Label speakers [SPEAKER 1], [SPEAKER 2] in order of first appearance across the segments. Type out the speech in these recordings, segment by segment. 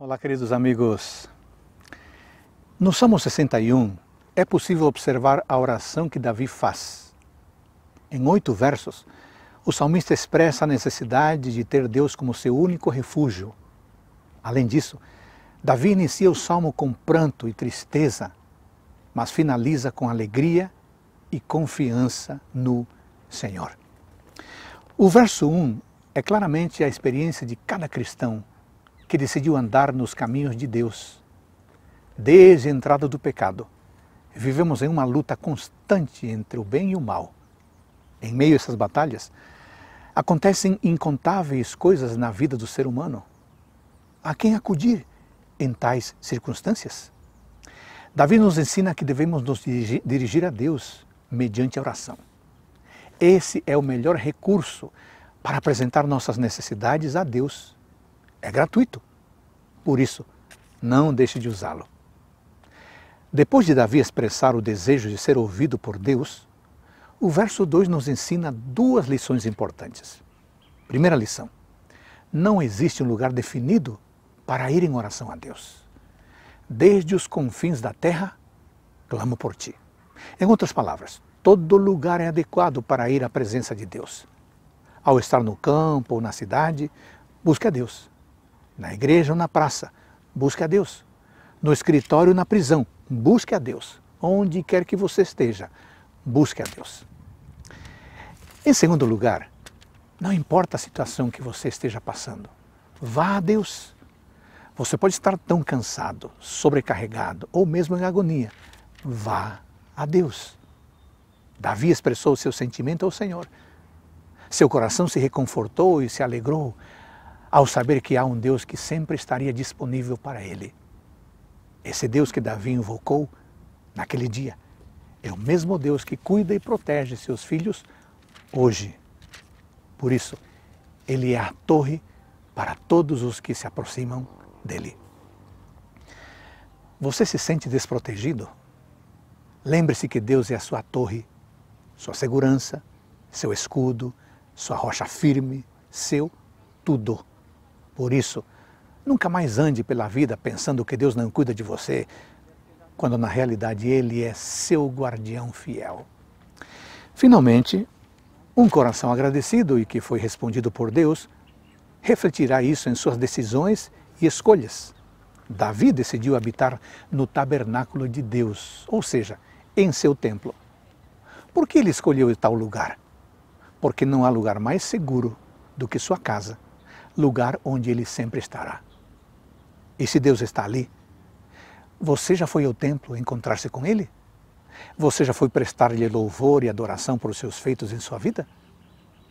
[SPEAKER 1] Olá, queridos amigos. No Salmo 61, é possível observar a oração que Davi faz. Em oito versos, o salmista expressa a necessidade de ter Deus como seu único refúgio. Além disso, Davi inicia o salmo com pranto e tristeza, mas finaliza com alegria e confiança no Senhor. O verso 1 é claramente a experiência de cada cristão que decidiu andar nos caminhos de Deus. Desde a entrada do pecado, vivemos em uma luta constante entre o bem e o mal. Em meio a essas batalhas, acontecem incontáveis coisas na vida do ser humano. A quem acudir em tais circunstâncias? Davi nos ensina que devemos nos dirigir a Deus mediante a oração. Esse é o melhor recurso para apresentar nossas necessidades a Deus é gratuito. Por isso, não deixe de usá-lo. Depois de Davi expressar o desejo de ser ouvido por Deus, o verso 2 nos ensina duas lições importantes. Primeira lição: não existe um lugar definido para ir em oração a Deus. Desde os confins da terra, clamo por ti. Em outras palavras, todo lugar é adequado para ir à presença de Deus. Ao estar no campo ou na cidade, busque a Deus na igreja ou na praça, busque a Deus. No escritório ou na prisão, busque a Deus. Onde quer que você esteja, busque a Deus. Em segundo lugar, não importa a situação que você esteja passando, vá a Deus. Você pode estar tão cansado, sobrecarregado ou mesmo em agonia. Vá a Deus. Davi expressou seu sentimento ao Senhor. Seu coração se reconfortou e se alegrou ao saber que há um Deus que sempre estaria disponível para ele. Esse Deus que Davi invocou naquele dia é o mesmo Deus que cuida e protege seus filhos hoje. Por isso, ele é a torre para todos os que se aproximam dele. Você se sente desprotegido? Lembre-se que Deus é a sua torre, sua segurança, seu escudo, sua rocha firme, seu tudo. Por isso, nunca mais ande pela vida pensando que Deus não cuida de você, quando na realidade Ele é seu guardião fiel. Finalmente, um coração agradecido e que foi respondido por Deus refletirá isso em suas decisões e escolhas. Davi decidiu habitar no tabernáculo de Deus, ou seja, em seu templo. Por que ele escolheu tal lugar? Porque não há lugar mais seguro do que sua casa lugar onde ele sempre estará. E se Deus está ali, você já foi ao templo encontrar-se com ele? Você já foi prestar-lhe louvor e adoração por seus feitos em sua vida?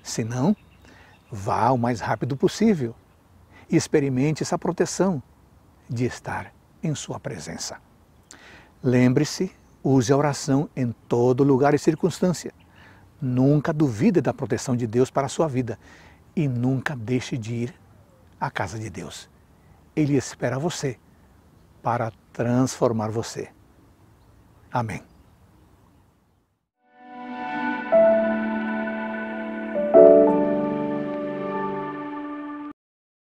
[SPEAKER 1] Se não, vá o mais rápido possível e experimente essa proteção de estar em sua presença. Lembre-se, use a oração em todo lugar e circunstância. Nunca duvide da proteção de Deus para a sua vida e nunca deixe de ir à casa de Deus. Ele espera você para transformar você. Amém.